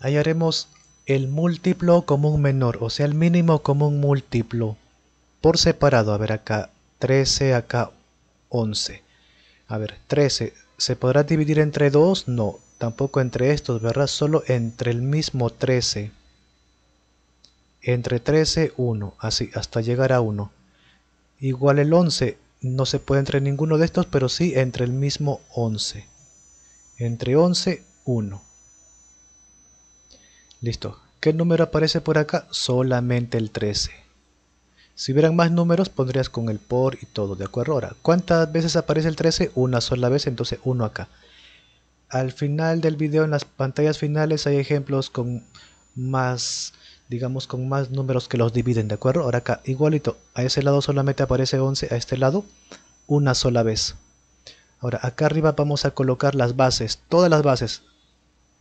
haremos el múltiplo común menor, o sea, el mínimo común múltiplo por separado. A ver, acá 13, acá 11. A ver, 13, ¿se podrá dividir entre 2? No, tampoco entre estos, ¿verdad? Solo entre el mismo 13. Entre 13, 1, así, hasta llegar a 1. Igual el 11, no se puede entre ninguno de estos, pero sí entre el mismo 11. Entre 11, 1. Listo. ¿Qué número aparece por acá? Solamente el 13. Si hubieran más números pondrías con el por y todo, ¿de acuerdo? Ahora, ¿cuántas veces aparece el 13? Una sola vez, entonces uno acá. Al final del video, en las pantallas finales, hay ejemplos con más, digamos, con más números que los dividen, ¿de acuerdo? Ahora acá, igualito, a ese lado solamente aparece 11, a este lado, una sola vez. Ahora, acá arriba vamos a colocar las bases, todas las bases,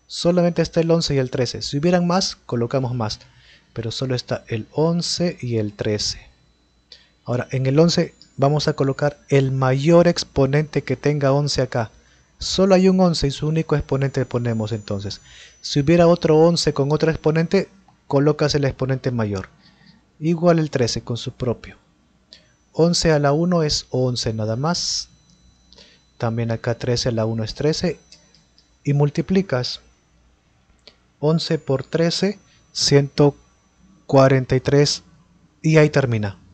Solamente está el 11 y el 13. Si hubieran más, colocamos más. Pero solo está el 11 y el 13. Ahora, en el 11 vamos a colocar el mayor exponente que tenga 11 acá. Solo hay un 11 y su único exponente ponemos entonces. Si hubiera otro 11 con otro exponente, colocas el exponente mayor. Igual el 13 con su propio. 11 a la 1 es 11 nada más. También acá 13 a la 1 es 13. Y multiplicas. 11 por 13, 143 y ahí termina.